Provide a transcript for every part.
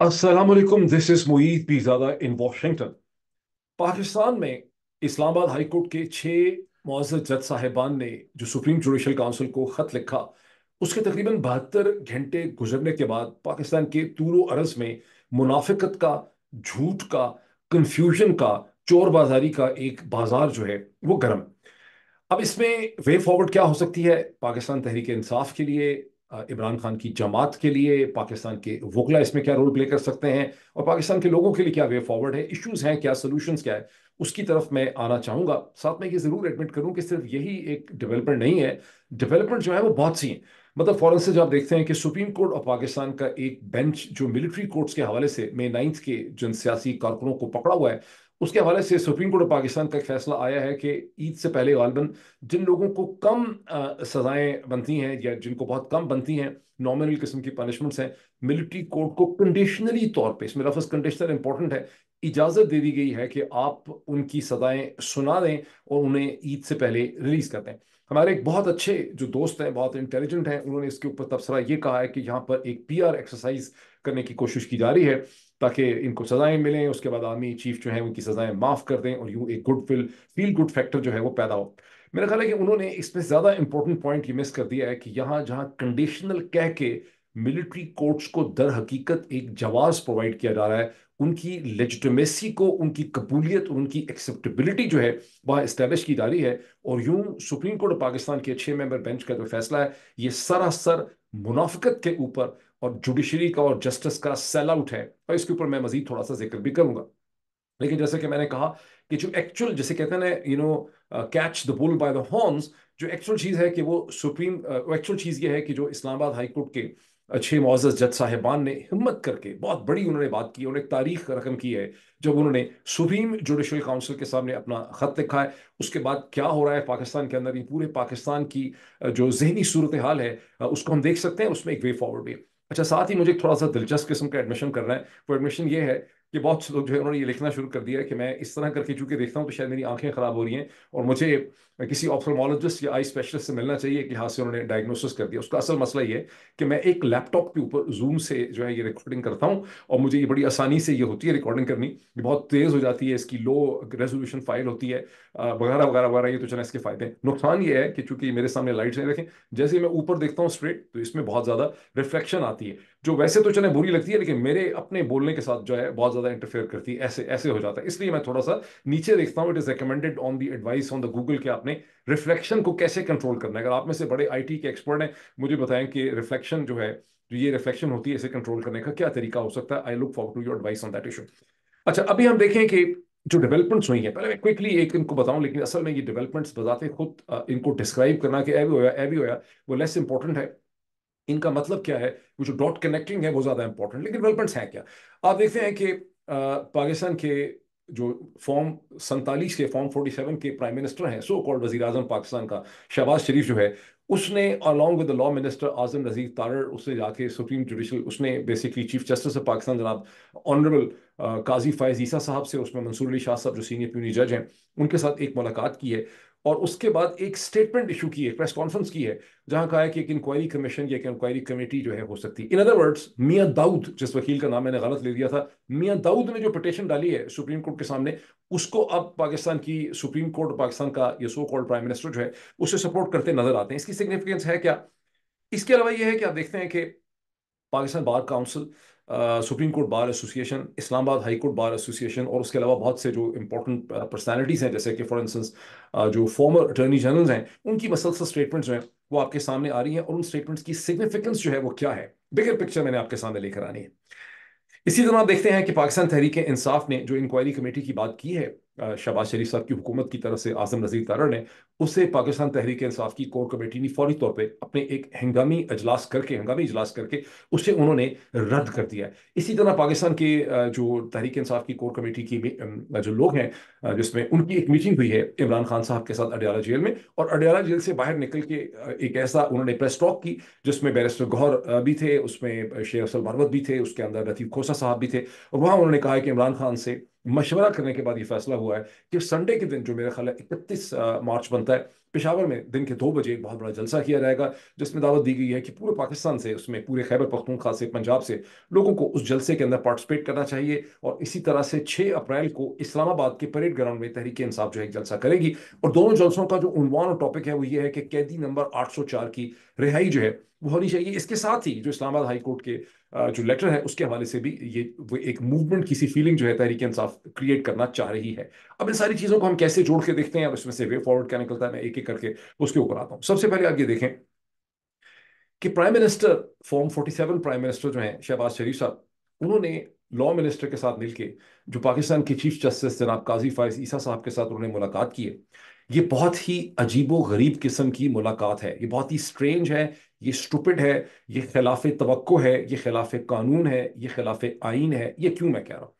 Aslam this is Moeed Pirzada in Washington Pakistan में Islamabad high court के छः मुआज़ जज साहिबान ने जो सुप्रीम जुडिशल काउंसिल को ख़त लिखा उसके तकरीबन बहत्तर घंटे गुजरने के बाद पाकिस्तान के तूलो अरज में मुनाफिकत का झूठ का कन्फ्यूजन का चोर बाजारी का एक बाजार जो है वो गर्म अब इसमें वे फॉरवर्ड क्या हो सकती है पाकिस्तान तहरीक इंसाफ के लिए इमरान खान की जमात के लिए पाकिस्तान के वकला इसमें क्या रोल प्ले कर सकते हैं और पाकिस्तान के लोगों के लिए क्या वे फॉरवर्ड है इश्यूज हैं क्या सोल्यूशंस क्या है उसकी तरफ मैं आना चाहूँगा साथ में ये ज़रूर एडमिट करूँ कि सिर्फ यही एक डेवलपमेंट नहीं है डेवलपमेंट जो है वो बहुत सी हैं मतलब फॉरन से जो आप देखते हैं कि सुप्रीम कोर्ट ऑफ पाकिस्तान का एक बेंच जो मिलिट्री कोर्ट्स के हवाले से मे नाइन्थ के जिन सियासी कारकुनों को पकड़ा हुआ है उसके हवाले से सुप्रीम कोर्ट ऑफ पाकिस्तान का एक फैसला आया है कि ईद से पहले गालबन जिन लोगों को कम सज़ाएँ बनती हैं या जिनको बहुत कम बनती हैं नॉमिनल किस्म की पनिशमेंट्स हैं मिलिट्री कोर्ट को कंडीशनली तौर पे इसमें लफज कंडीशनल इंपॉर्टेंट है इजाज़त दे दी गई है कि आप उनकी सज़ाएँ सुना दें और उन्हें ईद से पहले रिलीज़ कर दें हमारे एक बहुत अच्छे जो दोस्त हैं बहुत इंटेलिजेंट हैं उन्होंने इसके ऊपर तबसरा ये कहा है कि यहाँ पर एक पी एक्सरसाइज करने की कोशिश की जा रही है ताकि इनको सज़ाएं मिलें उसके बाद आर्मी चीफ जो है उनकी सज़ाएं माफ़ कर दें और यूँ एक good feel feel good factor जो है वो पैदा हो मेरा ख्याल है कि उन्होंने इसमें ज़्यादा इंपॉर्टेंट पॉइंट ये मिस कर दिया है कि यहाँ जहाँ कंडीशनल कह के मिलिट्री कोर्ट्स को दर हकीकत एक जवाब प्रोवाइड किया जा रहा है उनकी लेजिटमेसी को उनकी कबूलियत और उनकी एक्सेप्टेबिलिटी जो है वह इस्टेब्लिश की जा रही है और यूं सुप्रीम कोर्ट पाकिस्तान के छः मेंबर बेंच का जो फैसला है ये सरासर मुनाफिकत के ऊपर और जुडिशरी का और जस्टिस का सेल आउट है और इसके ऊपर मैं मजीद थोड़ा सा जिक्र भी करूंगा लेकिन जैसे कि मैंने कहा कि जो एक्चुअल जैसे कहते हैं ना you know catch the bull by the horns जो एक्चुअल चीज़ है कि वो सुप्रीम एक्चुअल uh, चीज़ ये है कि जो इस्लामाबाद हाई कोर्ट के अच्छे uh, मोज़ जज साहिबान ने हिम्मत करके बहुत बड़ी उन्होंने बात की उन्होंने तारीख रकम की है जब उन्होंने सुप्रीम जुडिशल काउंसिल के सामने अपना ख़त लिखा है उसके बाद क्या हो रहा है पाकिस्तान के अंदर ये पूरे पाकिस्तान की uh, जो जहनी सूरत हाल है उसको हम देख सकते हैं उसमें एक वे फॉरवर्ड भी है अच्छा साथ ही मुझे थोड़ा सा दिलचस्प किस्म का एडमिशन करना है वो एडमिशन ये है कि बहुत लोग जो है उन्होंने ये लिखना शुरू कर दिया है कि मैं इस तरह करके चूंकि देखता हूँ तो शायद मेरी आंखें ख़राब हो रही हैं और मुझे किसी ऑप्थोमोलॉजिस्ट या आई स्पेशलिस्ट से मिलना चाहिए कि हाँ से उन्होंने डायग्नोसिस कर दिया उसका असल मसला ये कि मैं एक लैपटॉप के ऊपर जूम से जो है ये रिकॉर्डिंग करता हूँ और मुझे ये बड़ी आसानी से ये होती है रिकॉर्डिंग करनी ये बहुत तेज़ हो जाती है इसकी लो रेजोल्यूशन फाइल होती है वगैरह वगैरह वगैरह ये तो चलना इसके फायदे नुकसान ये है कि चूंकि मेरे सामने लाइट्स नहीं रखें जैसे मैं ऊपर देखता हूँ स्ट्रेट तो इसमें बहुत ज़्यादा रिफ्लेक्शन आती है जो वैसे तो चलें बुरी लगती है लेकिन मेरे अपने बोलने के साथ जो है बहुत ज़्यादा इंटरफेयर करती है ऐसे ऐसे हो जाता है इसलिए मैं थोड़ा सा नीचे देखता हूँ it is recommended on the advice on the Google के आपने आपने रिफ्लेक्शन को कैसे कंट्रोल करना है अगर आप में से बड़े आईटी के एक्सपर्ट हैं मुझे बताएं कि रिफ्लेक्शन जो है जो ये रिफ्लेक्शन होती है इसे कंट्रोल करने का क्या तरीका हो सकता है I look for to your advice on that issue अच्छा अभी हम देखें कि जो डेवलपमेंट्स हुई हैं पहले मैं क्विकली एक इनको बताऊं लेकिन असल में ये डेवलपमेंट्स बताते खुद इनको डिस्क्राइब करना कि ए भी होया ए भी होया वो लेस इंपॉर्टेंट है इनका मतलब क्या है वो जो डॉट कनेक्टिंग है वो ज़्यादा इंपॉर्टेंट लेकिन डेवलपमेंट्स हैं क्या आप देखते हैं कि पाकिस्तान के जो फॉर्म सैतालीस के फॉर्म फोर्टी सेवन के प्राइम मिनिस्टर हैं सो कॉल्ड वजी अजम पाकिस्तान का शहबाज शरीफ जो है उसने along with the law minister Azam Nazir Tarar उसने जाके सुप्रीम जुडिशल उसने basically chief justice of Pakistan जनाब ऑनरेबल काजी फायज ईसा साहब से उसमें मंसूर अली शाह साहब जो सीनियर प्यूनी जज हैं उनके साथ एक मुलाकात की है और उसके बाद एक स्टेटमेंट इशू की है प्रेस कॉन्फ्रेंस की है जहां कहा है कि एक इंक्वायरी कमीशन या एक इंक्वायरी कमेटी जो है हो सकती है in other words Mian Dawood जिस वकील का नाम मैंने गलत ले दिया था मियां दाऊद ने जो पटिशन डाली है सुप्रीम कोर्ट के सामने उसको अब पाकिस्तान की सुप्रीम कोर्ट पाकिस्तान का ये सो कॉल्ड प्राइम मिनिस्टर जो है उसे सपोर्ट करते नजर आते हैं इसकी सिग्निफिकेंस है क्या इसके अलावा यह है कि आप देखते हैं कि Pakistan bar council supreme court bar association Islamabad high court bar association और उसके अलावा बहुत से जो इंपॉर्टेंट पर्सनैलिटीज़ हैं जैसे कि फॉर इंस्टेंस जो फॉर्मर अटर्नी जनरल हैं उनकी मसलसल स्टेटमेंट्स जो हैं वो आपके सामने आ रही हैं और उन स्टेटमेंट्स की सिग्निफिकेंस जो है वो क्या है बिगर पिक्चर मैंने आपके सामने लेकर आनी है इसी तरह आप देखते हैं कि पाकिस्तान तहरीक इंसाफ ने जो इंक्वायरी कमेटी की बात की है शबाज शरीफ साहब की हुकूमत की तरफ से आजम नज़ीर तारा ने उसे पाकिस्तान तहरीक इंसाफ की कोर कमेटी ने फौरी तौर पर अपने एक हंगामी अजलास करके हंगामी अजलास करके उसे उन्होंने रद्द कर दिया है इसी तरह पाकिस्तान के जो तहरीक इंसाफ की कोर कमेटी की जो लोग हैं जिसमें उनकी एक मीटिंग हुई है इमरान खान साहब के साथ अडियाला जेल में और अडियाला जेल से बाहर निकल के एक ऐसा उन्होंने प्रेस टॉक की जिसमें बैरिस्टर गौहर भी थे उसमें शेर असल भारवत भी थे उसके अंदर लतीफ़ खोसा साहब भी थे और वहाँ उन्होंने कहा कि इमरान खान से मशवरा करने के बाद ये फैसला हुआ है कि संडे के दिन जो मेरा ख्याल है इकतीस मार्च बनता है पेशावर में दिन के दो बजे एक बहुत बड़ा जलसा किया जाएगा जिसमें दावत दी गई है कि पूरे पाकिस्तान से उसमें पूरे खैबर पख्तूनख्वा से पंजाब से लोगों को उस जलसे के अंदर पार्टिसिपेट करना चाहिए और इसी तरह से छः अप्रैल को इस्लामाबाद के परेड ग्राउंड में तहरीक इंसाफ जो है एक जलसा करेगी और दोनों जलसों का जो उनवान और टॉपिक है वो ये है कि कैदी नंबर आठ सौ चार की रिहाई जो है वो होनी चाहिए इसके साथ ही जो इस्लामाबाद हाई कोर्ट के जो लेटर है उसके हवाले से भी ये वो एक मूवमेंट किसी फीलिंग जो है तहरीक इंसाफ क्रिएट करना चाह रही है अब इन सारी चीज़ों को हम कैसे जोड़ के देखते हैं और इसमें से वे फॉरवर्ड क्या निकलता है मैं एक एक करके उसके ऊपर आता हूँ सबसे पहले आप ये देखें कि prime minister form seven prime minister जो हैं शहबाज शरीफ साहब उन्होंने लॉ मिनिस्टर के साथ मिलकर जो पाकिस्तान के चीफ जस्टिस जनाब काजी फायज ईसा साहब के साथ उन्होंने मुलाकात की है ये बहुत ही अजीबो गरीब किस्म की मुलाकात है ये बहुत ही स्ट्रेंज है ये स्टुपिड है ये खिलाफ तो है ये खिलाफ कानून है ये खिलाफ आइन है ये क्यों मैं कह रहा हूँ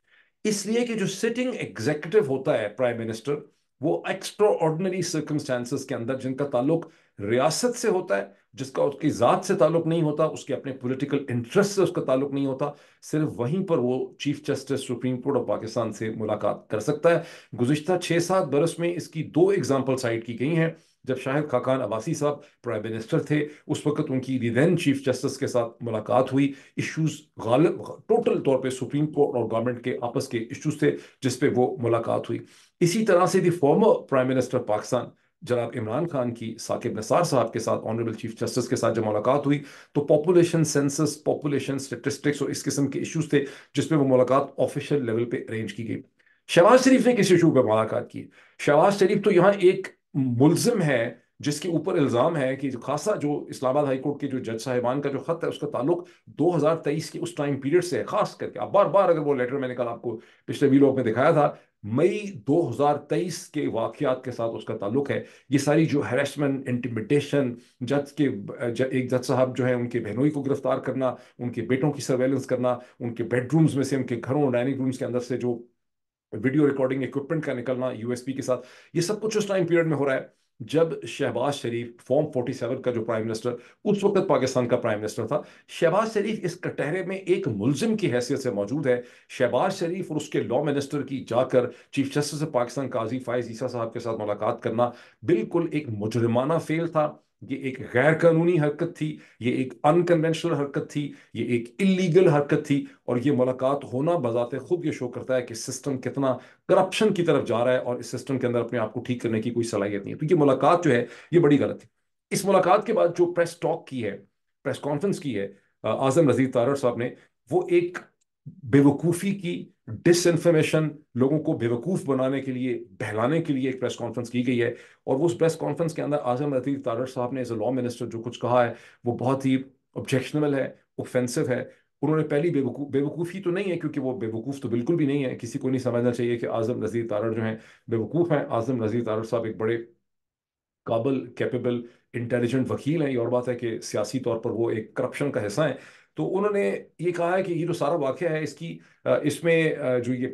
इसलिए कि जो सिटिंग एग्जीक्यूटिव होता है प्राइम मिनिस्टर वो एक्स्ट्रा ऑर्डनरी सर्कमस्टांसिस के अंदर जिनका ताल्लुक रियासत से होता है जिसका उसकी ज़ात से ताल्लुक नहीं होता उसके अपने पॉलिटिकल इंटरेस्ट से उसका ताल्लुक नहीं होता सिर्फ वहीं पर वो chief justice supreme court of Pakistan से मुलाकात कर सकता है गुजशत छः सात बरस में इसकी दो एग्जाम्पल साइड की गई हैं जब शाहिद खाकान अबासी साहब प्राइम मिनिस्टर थे उस वक्त उनकी रिदेन चीफ जस्टिस के साथ मुलाकात हुई इश्यूज गालब टोटल तौर पे सुप्रीम कोर्ट और गवर्नमेंट के आपस के इश्यूज थे जिस पे वो मुलाकात हुई इसी तरह से the former prime minister Pakistan जनाब इमरान खान की साकिब निसार साहब के साथ ऑनरेबल चीफ जस्टिस के साथ जब मुलाकात हुई तो पॉपुलेशन सेंसस पॉपुलेशन स्टेटिस्टिक्स और इस किस्म के इश्यूज थे जिसमें वो मुलाकात ऑफिशियल लेवल पे अरेंज की गई शहबाज शरीफ ने किस इशू पर मुलाकात की शहबाज शरीफ तो यहाँ एक मुलजम है जिसके ऊपर इल्ज़ाम है कि खासा जो इस्लामाबाद हाई कोर्ट के जो जज साहिबान का जो ख़त है उसका ताल्लुक 2023 के उस टाइम पीरियड से है खास करके आप बार बार अगर वो लेटर मैंने कल आपको पिछले वीलॉग में दिखाया था मई 2023 के वाकयात के साथ उसका ताल्लुक है ये सारी जो हैरेसमेंट इंटिमिडेशन जज के ज, एक जज साहब जो है उनके बहनोई को गिरफ्तार करना उनके बेटों की सर्वेलेंस करना उनके बेडरूम्स में से उनके घरों डाइनिंग रूम्स के अंदर से जो वीडियो रिकॉर्डिंग इक्विपमेंट का निकलना यूएसपी के साथ ये सब कुछ उस टाइम पीरियड में हो रहा है जब शहबाज शरीफ फॉर्म 47 का जो प्राइम मिनिस्टर उस वक्त पाकिस्तान का प्राइम मिनिस्टर था शहबाज शरीफ इस कटहरे में एक मुलजिम की हैसियत से मौजूद है शहबाज शरीफ और उसके लॉ मिनिस्टर की जाकर chief justice of Pakistan Qazi Faez Isa साहब के साथ मुलाकात करना बिल्कुल एक मुजरमाना फेल था ये एक गैर कानूनी हरकत थी ये एक अनकन्वेंशनल हरकत थी ये एक इलीगल हरकत थी और ये मुलाकात होना बजाते खुद ये शो करता है कि सिस्टम कितना करप्शन की तरफ जा रहा है और इस सिस्टम के अंदर अपने आप को ठीक करने की कोई सलाहियत नहीं है तो ये मुलाकात जो है ये बड़ी गलत थी इस मुलाकात के बाद जो प्रेस टॉक की है प्रेस कॉन्फ्रेंस की है आजम नजीर तारड़ साहब ने वो एक बेवकूफ़ी की डिसइंफॉर्मेशन लोगों को बेवकूफ़ बनाने के लिए बहलाने के लिए एक प्रेस कॉन्फ्रेंस की गई है और उस प्रेस कॉन्फ्रेंस के अंदर आजम लतीफ़ तारर साहब ने एज ए लॉ मिनिस्टर जो कुछ कहा है वो बहुत ही ऑब्जेक्शनल है ऑफेंसिव है उन्होंने पहली बेवकूफ़ बेवकूफ़ी तो नहीं है क्योंकि वो बेवकूफ़ तो बिल्कुल भी नहीं है किसी को नहीं समझना चाहिए कि आज़म नज़ीर तारड़ जो हैं बेवकूफ़ हैं आज़म नज़ीर तारड़ साहब एक बड़े काबल कैपेबल इंटेलिजेंट वकील हैं ये और बात है कि सियासी तौर पर वो एक करप्शन का हिस्सा है तो उन्होंने ये कहा है कि ये जो सारा वाक्य है इसकी इसमें जो ये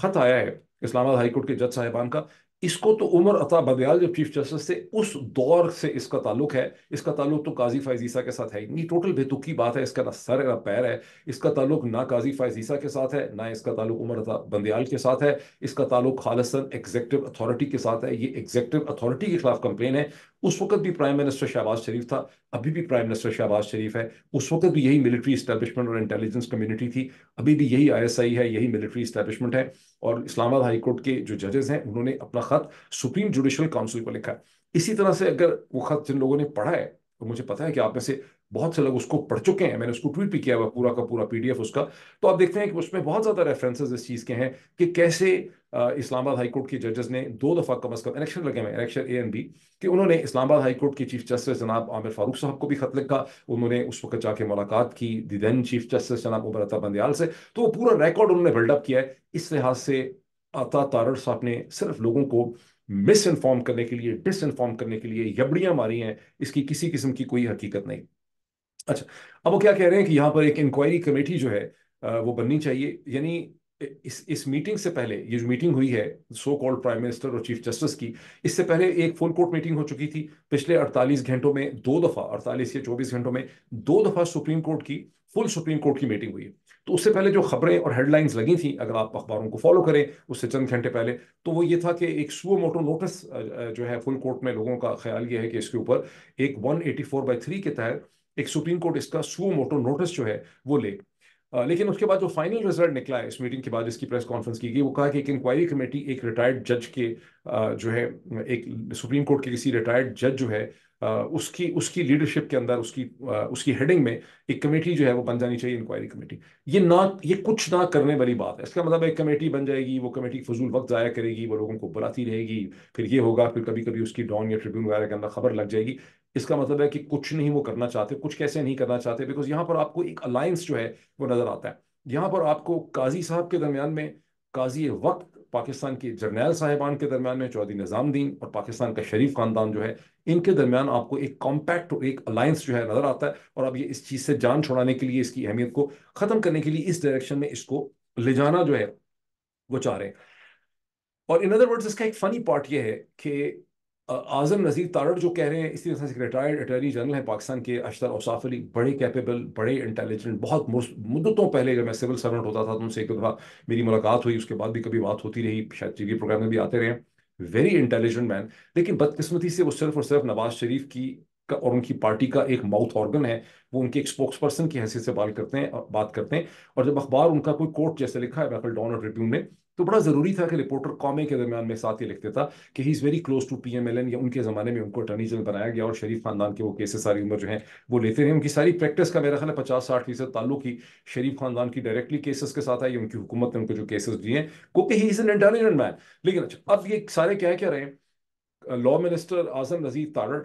ख़त आया है इस्लामाबाद हाईकोर्ट के जज साहिबान का इसको तो उमर अता बदयाल जो चीफ जस्टिस थे उस दौर से इसका ताल्लुक है इसका ताल्लुक तो काजी फायजीसा के साथ है नहीं टोटल बेतुकी बात है इसका ना सर है ना पैर है इसका ताल्लुक ना काजी फायजीसा के साथ है ना इसका ताल्लुक उमर अता बंदयाल के साथ है इसका ताल्लुक खालसन एग्जेक्टिव अथॉरिटी के साथ है ये एग्जेक्टिव अथॉरिटी के खिलाफ कंप्लेन है उस वक्त भी प्राइम मिनिस्टर शहबाज शरीफ था अभी भी प्राइम मिनिस्टर शहबाज शरीफ है उस वक्त भी यही मिलिट्री इस्टेबलिशमेंट और इंटेलिजेंस कम्युनिटी थी अभी भी यही आईएसआई है यही मिलिट्री इस्टेबलिशमेंट है और इस्लामाबाद हाई कोर्ट के जो जजेस हैं उन्होंने अपना खत सुप्रीम जुडिशल काउंसिल को लिखा इसी तरह से अगर वो खत जिन लोगों ने पढ़ा है तो मुझे पता है कि आप में से बहुत से लोग उसको पढ़ चुके हैं मैंने उसको ट्वीट भी किया हुआ पूरा का पूरा पीडीएफ उसका तो आप देखते हैं कि उसमें बहुत ज़्यादा रेफरेंसेज इस चीज़ के हैं कि कैसे इस्लामाबाद हाईकोर्ट के जजेस ने दो दफ़ा कम अज़ कम इलेक्शन लगे हुए इलेक्शन ए एंड बी कि उन्होंने इस्लामाबाद हाईकोर्ट के चीफ जस्टिस जनाब आमिर फारूक साहब को भी खत लिखा उन्होंने उस वक्त जाके मुलाकात की दी देन चीफ जस्टिस जनाब उमर अता बंदयाल से तो वो पूरा रिकॉर्ड उन्होंने बिल्डअप किया है इस लिहाज से आता तारड़ साहब ने सिर्फ लोगों को मिस इन्फॉर्म करने के लिए डिस इन्फॉर्म करने के लिए यबड़ियाँ मारी हैं इसकी किसी किस्म की कोई हकीकत नहीं अच्छा अब वो क्या कह रहे हैं कि यहाँ पर एक इंक्वायरी कमेटी जो है वो बननी चाहिए यानी इस इस मीटिंग से पहले ये जो मीटिंग हुई है सो कॉल्ड प्राइम मिनिस्टर और चीफ जस्टिस की इससे पहले एक फुल कोर्ट मीटिंग हो चुकी थी पिछले 48 घंटों में दो दफा 48 या 24 घंटों में दो दफा सुप्रीम कोर्ट की फुल सुप्रीम कोर्ट की मीटिंग हुई है तो उससे पहले जो खबरें और हेडलाइंस लगी थी अगर आप अखबारों को फॉलो करें उससे चंद घंटे पहले तो वो ये था कि एक सुओ मोटो नोटिस जो है फुल कोर्ट में लोगों का ख्याल ये है कि इसके ऊपर एक one eighty four by three के तहत एक सुप्रीम कोर्ट इसका सुओ मोटो नोटिस जो है वो ले लेकिन उसके बाद जो फाइनल रिजल्ट निकला है इस मीटिंग के बाद इसकी प्रेस कॉन्फ्रेंस की गई वो कहा कि एक इंक्वायरी कमेटी एक रिटायर्ड जज के जो है एक सुप्रीम कोर्ट के किसी रिटायर्ड जज जो है उसकी उसकी लीडरशिप के अंदर उसकी उसकी हेडिंग में एक कमेटी जो है वो बन जानी चाहिए इंक्वायरी कमेटी ये ना ये कुछ ना करने वाली बात है इसका मतलब एक कमेटी बन जाएगी वो कमेटी फजूल वक्त ज़ाया करेगी वो लोगों को बुलाती रहेगी फिर ये होगा फिर कभी कभी उसकी डॉन या ट्रिब्यून वगैरह के अंदर खबर लग जाएगी इसका मतलब है कि कुछ नहीं वो करना चाहते कुछ कैसे नहीं करना चाहते बिकॉज यहाँ पर आपको एक अलायंस जो है वो नज़र आता है यहाँ पर आपको काजी साहब के दरमियान में काजी वक्त पाकिस्तान के जर्नैल साहिबान के दरमियान में चौधरी निज़ामुद्दीन और पाकिस्तान का शरीफ खानदान जो है इनके दरमियान आपको एक कॉम्पैक्ट और एक अलायंस जो है नज़र आता है और अब ये इस चीज़ से जान छुड़ाने के लिए इसकी अहमियत को ख़त्म करने के लिए इस डायरेक्शन में इसको ले जाना जो है वो चाह रहे हैं और इन अदर वर्ड्स इसका एक फ़नी पार्ट ये है कि आज़म नज़ीर तारड़ जो कह रहे हैं इसी तरह से रिटायर्ड अटर्नी जनरल हैं पाकिस्तान के अशतर औसाफ अली बड़े कैपेबल बड़े इंटेलिजेंट बहुत मुद्दतों पहले जब मैं सिविल सर्वेंट होता था तो उनसे एक दफ़ा मेरी मुलाकात हुई उसके बाद भी कभी बात होती रही शायद टी प्रोग्राम में भी आते रहे वेरी इंटेलिजेंट मैन लेकिन बदकिस्मती से वो सिर्फ और सिर्फ नवाज शरीफ की का और उनकी पार्टी का एक माउथ ऑर्गन है वो उनके एक स्पोक्स पर्सन की हैसियत से बात करते हैं बात करते हैं और जब अखबार उनका कोई कोर्ट जैसे लिखा है मैकल डॉन और ट्रिब्यून ने तो बड़ा जरूरी था कि रिपोर्टर कॉमे के दरमियान में साथ ही लिखते था कि he is very close to P M L N या उनके ज़माने में उनको अटर्नी जनरल बनाया गया और शरीफ खानदान के वो केसेस सारी उम्र जो है वो लेते रहे उनकी सारी प्रैक्टिस का मेरा ख्याल है पचास साठ फीसद ताल्लुक ही शरीफ खानदान की डायरेक्टली केसेस के साथ आई उनकी हुकूमत ने उनको जो केसेस दिए हैं क्योंकि he is an intelligent man लेकिन अच्छा अब ये सारे क्या कह रहे हैं लॉ मिनिस्टर आजम नजीर तारड़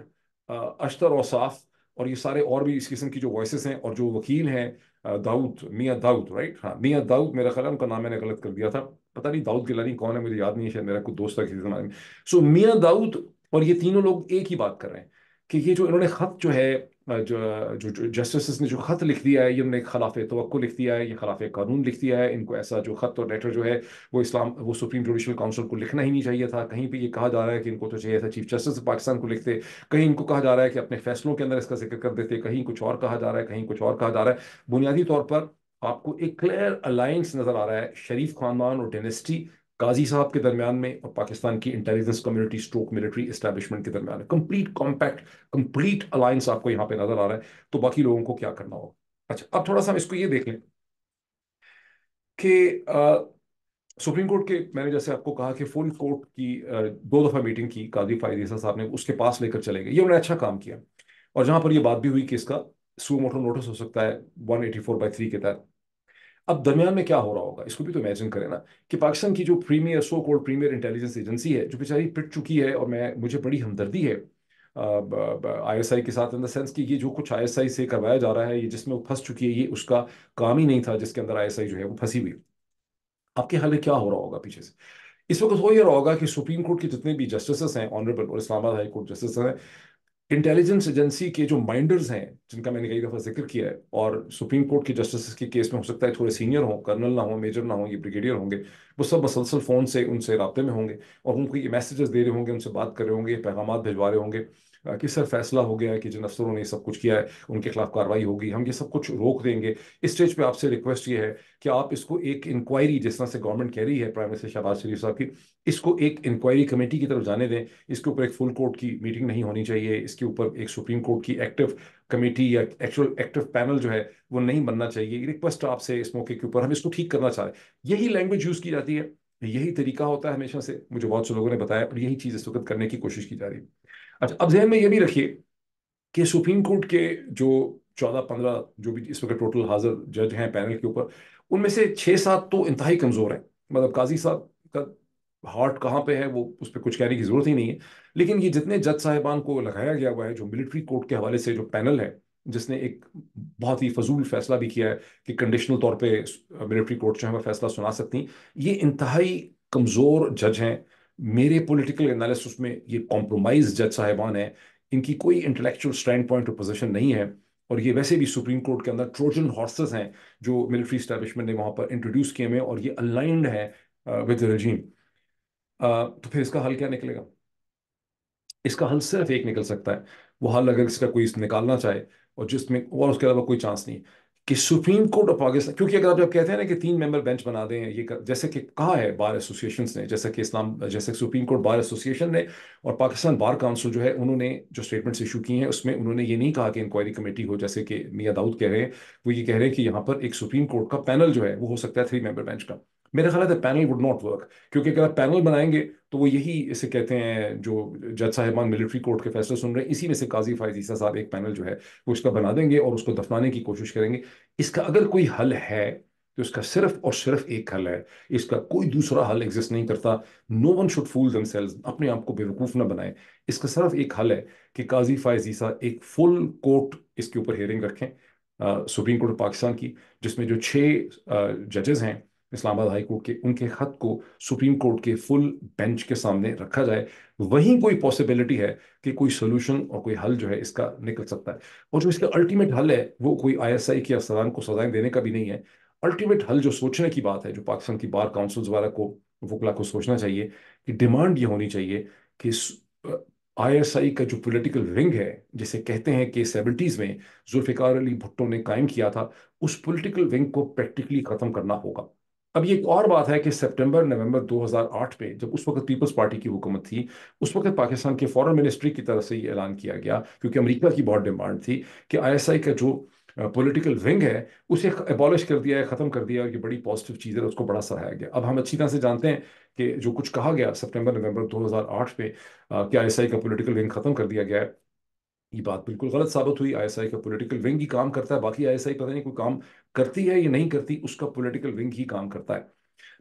अश्तर और साफ और ये सारे और भी इस किस्म की जो वॉइस हैं और जो वकील हैं दाऊद मियाँ दाऊद राइट हाँ मियाँ दाऊद मेरा ख्याल उनका नाम मैंने गलत कर दिया था पता नहीं दाऊद गिलानी कौन है मुझे याद नहीं है शायद मेरा कुछ दोस्त था किसी जमाने में सो मियाँ दाऊद और ये तीनों लोग एक ही बात कर रहे हैं कि ये जो इन्होंने खत जो है जो जो, जस्टिस ने जो खत लिख दिया है उन्होंने खिलाफ तो लिख दिया है ये खिलाफ कानून लिख दिया है इनको ऐसा जो खत और लेटर जो है वो इस्लाम वो सुप्रीम जुडिशल काउंसिल को लिखना ही नहीं चाहिए था कहीं पर यह कहा जा रहा है कि इनको तो चाहिए था चीफ जस्टिस पाकिस्तान को लिखते कहीं इनको कहा जा रहा है कि अपने फैसलों के अंदर इसका जिक्र कर देते कहीं कुछ और कहा जा रहा है कहीं कुछ और कहा जा रहा है बुनियादी तौर पर आपको एक क्लियर अलायंस नजर आ रहा है शरीफ खानदान और डेनेस्टी काजी साहब के दरमियान में और पाकिस्तान की intelligence community stroke military establishment के दरमियान कंप्लीट कॉम्पैक्ट कंप्लीट अलायंस आपको यहाँ पे नजर आ रहा है तो बाकी लोगों को क्या करना होगा अच्छा अब थोड़ा सा हम इसको ये देख लें कि सुप्रीम कोर्ट के मैंने जैसे आपको कहा कि फुल कोर्ट की आ, दो दफ़ा मीटिंग की काजी फायदेसा साहब ने उसके पास लेकर चले गए ये उन्होंने अच्छा काम किया और जहाँ पर यह बात भी हुई कि इसका सुमोटो नोटिस हो सकता है वन एटी फोर के तहत अब दरमियान में क्या हो रहा होगा इसको भी तो इमेजिन करें ना कि पाकिस्तान की जो premier so called premier intelligence agency है जो बेचारी पिट चुकी है और मैं मुझे बड़ी हमदर्दी है आईएसआई के साथ इन द सेंस कि ये जो कुछ आईएसआई से करवाया जा रहा है ये जिसमें वो फंस चुकी है ये उसका काम ही नहीं था जिसके अंदर आई जो है वो फंसी हुई आपके हाल में क्या हो रहा होगा पीछे से इस वक्त हो यह रहा होगा कि सुप्रीम कोर्ट के जितने भी जस्टिस हैं ऑनरेबल और इस्लामाबाद हाई कोर्ट जस्टिस हैं इंटेलिजेंस एजेंसी के जो माइंडर्स हैं जिनका मैंने कई दफ़ा जिक्र किया है और सुप्रीम कोर्ट के जस्टिस के केस में हो सकता है थोड़े सीनियर हों कर्नल ना हो मेजर ना हो ये ब्रिगेडियर होंगे वो सब मसलसल फ़ोन से उनसे रबते में होंगे और उनको ये मैसेजेस दे रहे होंगे उनसे बात कर रहे होंगे पैगाम भिजवा रहे होंगे कि सर फैसला हो गया है कि जिन अफसरों ने सब कुछ किया है उनके खिलाफ कार्रवाई होगी हम ये सब कुछ रोक देंगे इस स्टेज पे आपसे रिक्वेस्ट ये है कि आप इसको एक इंक्वायरी जिस तरह से गवर्नमेंट कह रही है प्राइम मिनिस्टर शहबाज शरीफ साहब की इसको एक इंक्वायरी कमेटी की तरफ जाने दें इसके ऊपर एक फुल कोर्ट की मीटिंग नहीं होनी चाहिए इसके ऊपर एक सुप्रीम कोर्ट की एक्टिव कमेटी या एक्चुअल एक्टिव पैनल जो है वो नहीं बनना चाहिए रिक्वेस्ट आपसे इस मौके के ऊपर हम इसको ठीक करना चाह रहे हैं यही लैंग्वेज यूज़ की जाती है यही तरीका होता है हमेशा से मुझे बहुत से लोगों ने बताया और यही चीज़ इस वक्त करने की कोशिश की जा रही है अच्छा अब जहन में ये भी रखिए कि सुप्रीम कोर्ट के जो चौदह पंद्रह जो भी इस वक्त टोटल हाजिर जज हैं पैनल के ऊपर उनमें से छः सात तो इंतहाई कमज़ोर हैं मतलब काजी साहब का हार्ट कहाँ पे है वो उस पर कुछ कहने की ज़रूरत ही नहीं है लेकिन ये जितने जज साहिबान को लगाया गया हुआ है जो मिलिट्री कोर्ट के हवाले से जो पैनल है जिसने एक बहुत ही फजूल फैसला भी किया है कि कंडीशनल तौर पर मिलिट्री कोर्ट जो है वह फैसला सुना सकती ये इंतहाई कमज़ोर जज हैं मेरे पॉलिटिकल एनालिसिस में ये कॉम्प्रोमाइज जज साहिबान है इनकी कोई इंटेलेक्चुअल स्टैंड पॉइंट और पोजिशन नहीं है और ये वैसे भी सुप्रीम कोर्ट के अंदर ट्रोजन हॉर्सेस हैं जो मिलिट्री स्टैब्लिशमेंट ने वहां पर इंट्रोड्यूस किए हुए और ये अलाइंड है विद रजीम तो फिर इसका हल क्या निकलेगा इसका हल सिर्फ एक निकल सकता है वो हल अगर इसका कोई निकालना चाहे और जिसमें और उसके अलावा कोई चांस नहीं कि सुप्रीम कोर्ट ऑफ पाकिस्तान क्योंकि अगर आप जब कहते हैं ना कि तीन मेंबर बेंच बना दें ये कर, जैसे कि कहा है बार एसोसिएशन ने जैसे कि इस्लाम जैसे सुप्रीम कोर्ट बार एसोसिएशन ने और पाकिस्तान बार काउंसिल जो है उन्होंने जो स्टेटमेंट्स इशू किए हैं उसमें उन्होंने ये नहीं कहा कि इंक्वायरी कमेटी हो जैसे कि मियाँ दाऊद कह रहे हैं वो ये कह रहे हैं कि यहाँ पर एक सुप्रीम कोर्ट का पैनल जो है वो हो सकता है थ्री मेंबर बेंच का मेरा ख्याल है पैनल वुड नॉट वर्क क्योंकि अगर आप पैनल बनाएंगे तो वो यही इसे कहते हैं जो जज साहिबान मिलिट्री कोर्ट के फैसले सुन रहे हैं इसी में से काजी फायजीसा साहब एक पैनल जो है वो इसका बना देंगे और उसको दफनाने की कोशिश करेंगे इसका अगर कोई हल है तो इसका सिर्फ और सिर्फ एक हल है इसका कोई दूसरा हल एग्जिस्ट नहीं करता नो वन शुड फूल दम अपने आप को बेवकूफ़ ना बनाए इसका सिर्फ एक हल है कि काजी फायज एक फुल कोर्ट इसके ऊपर हेयरिंग रखें सुप्रीम कोर्ट ऑफ पाकिस्तान की जिसमें जो छः जजेस हैं इस्लामाबाद हाई कोर्ट के उनके हक को सुप्रीम कोर्ट के फुल बेंच के सामने रखा जाए वहीं कोई पॉसिबिलिटी है कि कोई सोल्यूशन और कोई हल जो है इसका निकल सकता है और जो इसका अल्टीमेट हल है वो कोई आईएसआई के अफसरान को सजाएं देने का भी नहीं है अल्टीमेट हल जो सोचने की बात है जो पाकिस्तान की बार काउंसिल द्वारा को वकला को सोचना चाहिए कि डिमांड ये होनी चाहिए कि आई का जो पोलिटिकल विंग है जिसे कहते हैं कि सेवेंटीज़ में जुल्फ़िकार अली भुट्टो ने कायम किया था उस पोलिटिकल विंग को प्रैक्टिकली ख़त्म करना होगा अब ये एक और बात है कि सितंबर नवंबर 2008 में जब उस वक्त पीपल्स पार्टी की हुकूमत थी उस वक्त पाकिस्तान के फॉरेन मिनिस्ट्री की तरफ से ये ऐलान किया गया क्योंकि अमेरिका की बहुत डिमांड थी कि आईएसआई का जो पॉलिटिकल विंग है उसे एबॉलिश कर दिया है ख़त्म कर दिया और कि बड़ी पॉजिटिव चीज़ है उसको बड़ा सराहाया गया अब हम अच्छी तरह से जानते हैं कि जो कुछ कहा गया सितंबर नवंबर 2008 में कि आईएसआई का पॉलिटिकल विंग ख़त्म कर दिया गया है ये बात बिल्कुल गलत साबित हुई आईएसआई का पॉलिटिकल विंग ही काम करता है बाकी आईएसआई पता नहीं कोई काम करती है या नहीं करती उसका पॉलिटिकल विंग ही काम करता है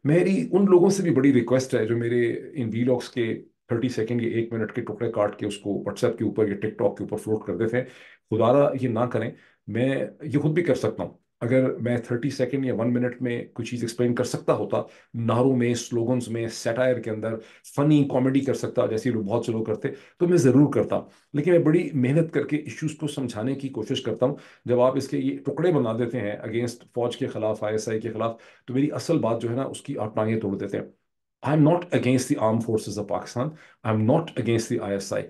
मेरी उन लोगों से भी बड़ी रिक्वेस्ट है जो मेरे इन वीलॉग्स के थर्टी सेकेंड या एक मिनट के टुकड़े काट के उसको व्हाट्सएप के ऊपर या टिकटॉक के ऊपर फ्लोट कर देते हैं खुदारा ये ना करें मैं ये खुद भी कर सकता हूँ अगर मैं थर्टी सेकेंड या वन मिनट में कोई चीज़ एक्सप्लेन कर सकता होता नारों में स्लोगन्स में सेटायर के अंदर फनी कॉमेडी कर सकता जैसे लोग बहुत से लोग करते तो मैं ज़रूर करता लेकिन मैं बड़ी मेहनत करके इश्यूज़ को समझाने की कोशिश करता हूँ जब आप इसके ये टुकड़े बना देते हैं अगेंस्ट फौज के खिलाफ आई के खिलाफ तो मेरी असल बात जो है ना उसकी आप टांगें तोड़ देते हैं I am not against the armed forces of Pakistan I am not against the I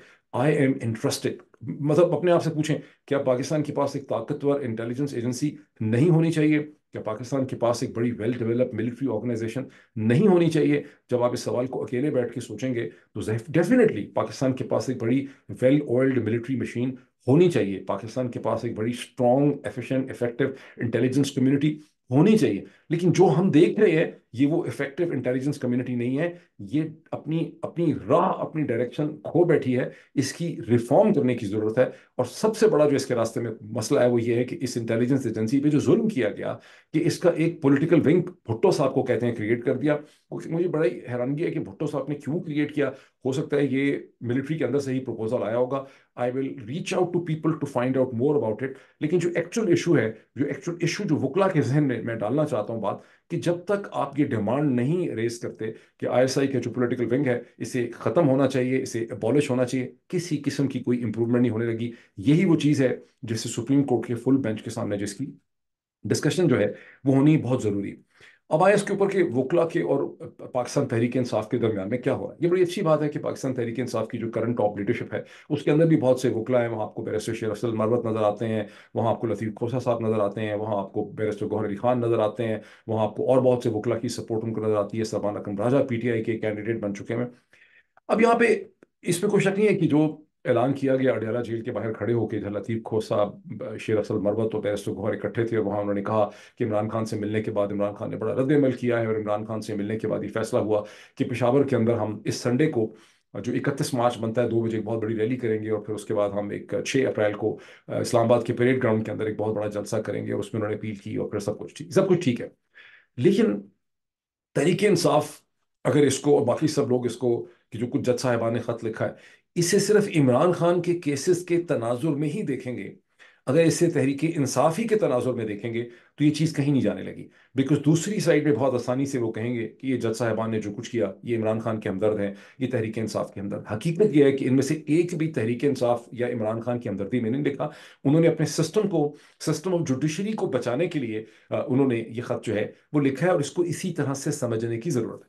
I am interested मतलब अपने आप से पूछें क्या पाकिस्तान के पास एक ताकतवर इंटेलिजेंस एजेंसी नहीं होनी चाहिए क्या पाकिस्तान के पास एक बड़ी वेल डेवलप मिलिट्री ऑर्गेनाइजेशन नहीं होनी चाहिए जब आप इस सवाल को अकेले बैठ के सोचेंगे तो डेफिनेटली पाकिस्तान के पास एक बड़ी वेल ऑयल्ड मिलिट्री मशीन होनी चाहिए पाकिस्तान के पास एक बड़ी strong efficient effective intelligence community होनी चाहिए लेकिन जो हम देख रहे हैं ये वो इफेक्टिव इंटेलिजेंस कम्युनिटी नहीं है ये अपनी अपनी राह अपनी डायरेक्शन खो बैठी है इसकी रिफॉर्म करने की ज़रूरत है और सबसे बड़ा जो इसके रास्ते में मसला है वो ये है कि इस इंटेलिजेंस एजेंसी पे जो जुल्म किया गया कि इसका एक पॉलिटिकल विंग भुट्टो साहब को कहते हैं क्रिएट कर दिया मुझे बड़ा ही हैरानगी है कि भुट्टो साहब ने क्यों क्रिएट किया हो सकता है ये मिलिट्री के अंदर से ही प्रपोजल आया होगा I will reach out to people to find out more about it लेकिन जो एक्चुअल इशू है जो एक्चुअल इशू जो वकला के जहन में मैं डालना चाहता हूँ बात कि जब तक आप ये डिमांड नहीं रेस करते कि आईएसआई का जो पॉलिटिकल विंग है इसे ख़त्म होना चाहिए इसे एबॉलिश होना चाहिए किसी किस्म की कोई इंप्रूवमेंट नहीं होने लगी यही वो चीज़ है जिससे सुप्रीम कोर्ट के फुल बेंच के सामने जिसकी डिस्कशन जो है वो होनी बहुत ज़रूरी है अब अबायस के ऊपर के वकला के और पाकिस्तान तहरीक इंसाफ के दरमियान में क्या हो रहा है ये बड़ी अच्छी बात है कि पाकिस्तान तहरीक इंसाफ की जो करंट टॉप लीडरशिप है उसके अंदर भी बहुत से वकला हैं वहाँ आपको बैरिस्टर शेर अफसल मरवत नज़र आते हैं वहाँ आपको लतीफ़ खोसा साहब नज़र आते हैं वहाँ आपको बैरिस्टर गौहर अली खान नज़र आते हैं वहाँ आपको और बहुत से वकला की सपोर्ट उनको नज़र आती है सरबान अकम राजा पी टी आई के कैंडिडेट बन चुके हैं अब यहाँ पे इसमें कोई शक नहीं है कि जो ऐलान किया गया अडियाला जेल के बाहर खड़े होकर इधर लतीफ़ खोसा शेर असल मरवत और बैरस्तु गौहर इकट्ठे थे वहाँ उन्होंने कहा कि इमरान खान से मिलने के बाद इमरान खान ने बड़ा रद्दमल किया है और इमरान खान से मिलने के बाद ये फैसला हुआ कि पिशावर के अंदर हम इस संडे को जो इकतीस मार्च बनता है दो बजे एक बहुत बड़ी रैली करेंगे और फिर उसके बाद हम एक छः अप्रैल को इस्लामाबाद के परेड ग्राउंड के अंदर एक बहुत बड़ा जलसा करेंगे और उसमें उन्होंने अपील की और फिर सब कुछ ठीक सब कुछ ठीक है लेकिन तरीके इंसाफ अगर इसको और बाकी सब लोग इसको कि जो कुछ जज साहिबान ने खत लिखा है इसे सिर्फ इमरान खान के केसेस के तनाजुर में ही देखेंगे अगर इसे तहरीक इंसाफी के तनाजुर में देखेंगे तो ये चीज़ कहीं नहीं जाने लगी बिकॉज दूसरी साइड में बहुत आसानी से वो कहेंगे कि ये जज साहबान ने जो कुछ किया ये इमरान खान के हमदर्द हैं ये तहरीक इंसाफ के हमदर्द हकीकत यह है कि इनमें से एक भी तहरीक इंसाफ या इमरान खान की हमदर्दी में नहीं लिखा उन्होंने अपने सिस्टम को सिस्टम ऑफ जुडिशरी को बचाने के लिए उन्होंने ये ख़त जो है वो लिखा है और इसको इसी तरह से समझने की ज़रूरत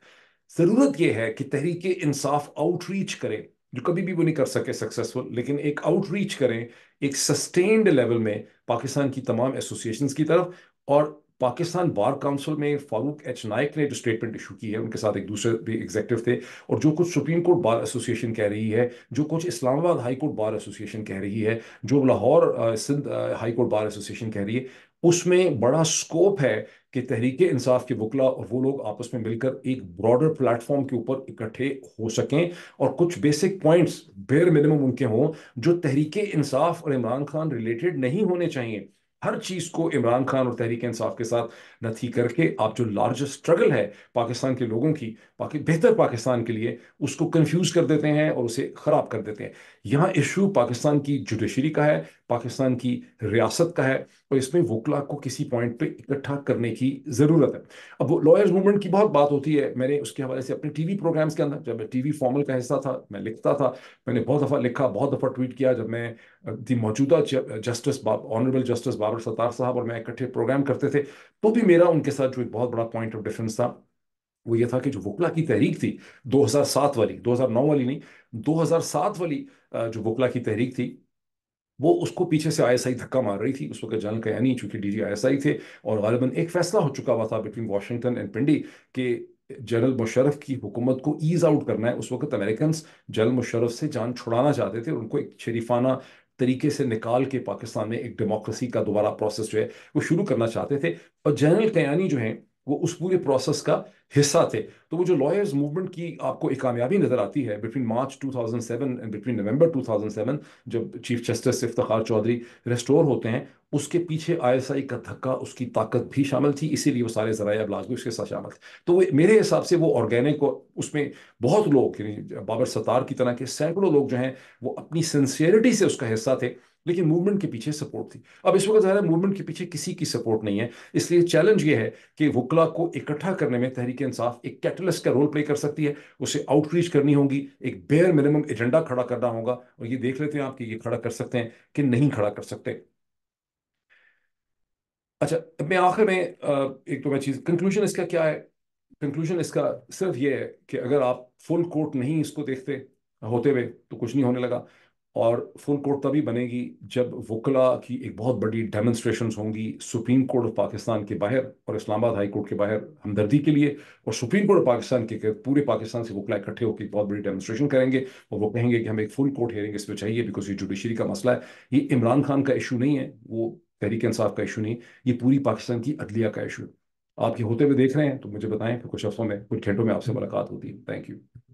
है ज़रूरत यह है कि तहरीक इंसाफ आउटरीच करे जो कभी भी वो नहीं कर सके सक्सेसफुल लेकिन एक आउटरीच करें एक सस्टेन्ड लेवल में पाकिस्तान की तमाम एसोसिएशन की तरफ और पाकिस्तान बार काउंसिल में फारूक एच नाइक ने जो स्टेटमेंट इशू की है उनके साथ एक दूसरे भी एग्जेक्टिव थे और जो कुछ सुप्रीम कोर्ट बार एसोसिएशन कह रही है जो कुछ Islamabad high court bar association कह रही है जो Lahore Sindh high court bar association कह रही है उसमें बड़ा स्कोप है कि तहरीक इंसाफ के वकला और वो लोग आपस में मिलकर एक ब्रॉडर प्लेटफॉर्म के ऊपर इकट्ठे हो सकें और कुछ बेसिक पॉइंट्स बेर मिनिमम उनके हों जो तहरीक इंसाफ और इमरान खान रिलेटेड नहीं होने चाहिए हर चीज को इमरान खान और तहरीक इंसाफ के साथ नथी करके आप जो लार्जेस्ट स्ट्रगल है पाकिस्तान के लोगों की पाकि, बेहतर पाकिस्तान के लिए उसको कंफ्यूज कर देते हैं और उसे खराब कर देते हैं यहाँ इशू पाकिस्तान की जुडिशरी का है पाकिस्तान की रियासत का है और इसमें वकला को किसी पॉइंट पे इकट्ठा करने की ज़रूरत है अब वो लॉयर्स मूवमेंट की बहुत बात होती है मैंने उसके हवाले से अपने टीवी प्रोग्राम्स के अंदर जब मैं टीवी फॉर्मल का हिस्सा था मैं लिखता था मैंने बहुत दफ़ा लिखा बहुत दफ़ा ट्वीट किया जब मैं दी मौजूदा justice honourable justice Babar Sattar साहब और मैं इकट्ठे प्रोग्राम करते थे तो भी मेरा उनके साथ जो एक बहुत बड़ा पॉइंट ऑफ डिफरेंस था वो ये था कि जो वोकला की तहरीक थी 2007 वाली 2009 वाली नहीं 2007 वाली जो वोकला की तहरीक थी वो उसको पीछे से आईएसआई धक्का मार रही थी उस वक्त जनरल कयानी चूंकि डीजी आईएसआई थे और गालिबा एक फैसला हो चुका हुआ था बिटवीन वाशिंगटन एंड पिंडी कि जनरल मुशरफ की हुकूमत को ईज आउट करना है उस वक्त अमेरिकन जनरल मुशरफ से जान छुड़ाना चाहते थे और उनको एक शरीफाना तरीके से निकाल के पाकिस्तान में एक डेमोक्रेसी का दोबारा प्रोसेस जो है वो शुरू करना चाहते थे और जनरल कयानी जो है वो उस पूरे प्रोसेस का हिस्सा थे तो वो जो लॉयर्स मूवमेंट की आपको एक कामयाबी नज़र आती है between March 2007 and between November 2007 जब chief justice Iftar Chaudhry restore होते हैं उसके पीछे आईएसआई का धक्का उसकी ताकत भी शामिल थी इसीलिए वो सारे जराए अबलाग भी उसके साथ शामिल थे तो वो मेरे हिसाब से वो ऑर्गेनिक और उसमें बहुत लोग बाबर सतार की तरह के सैकड़ों लोग जो हैं वो अपनी सेंसियरिटी से उसका हिस्सा थे लेकिन मूवमेंट के पीछे सपोर्ट थी अब इस वक्त ज़ाहिर मूवमेंट के पीछे किसी की सपोर्ट नहीं है इसलिए चैलेंज ये है कि वकला को इकट्ठा करने में तहरीक इंसाफ एक कैटलिस्ट का रोल प्ले कर सकती है उसे आउटरीच करनी होगी एक बेयर मिनिमम एजेंडा खड़ा करना होगा और ये देख लेते हैं आप कि ये खड़ा कर सकते हैं कि नहीं खड़ा कर सकते अच्छा मैं आखिर में एक तो मैं चीज़ कंक्लूजन इसका क्या है कंक्लूजन इसका सिर्फ ये है कि अगर आप फुल कोर्ट नहीं इसको देखते होते हुए तो कुछ नहीं होने लगा और फुल कोर्ट तभी बनेगी जब वकला की एक बहुत बड़ी डेमोन्स्ट्रेशन होंगी सुप्रीम कोर्ट ऑफ पाकिस्तान के बाहर और इस्लामाबाद हाई कोर्ट के बाहर हमदर्दी के लिए और सुप्रीम कोर्ट ऑफ पाकिस्तान के पूरे पाकिस्तान से वकला इकट्ठे होकर एक बहुत बड़ी डेमोन्स्ट्रेशन करेंगे और वो कहेंगे कि हमें एक फुल कोर्ट हेयरिंग इसमें चाहिए बिकॉज ये जुडिशरी का मसला है ये इमरान खान का इशू नहीं है वो तहरीक इंसाफ का इशू नहीं ये पूरी पाकिस्तान की अदलिया का इशू है आप ये होते हुए देख रहे हैं तो मुझे बताएं फिर कुछ हफ्तों में कुछ घंटों में आपसे मुलाकात होती है थैंक यू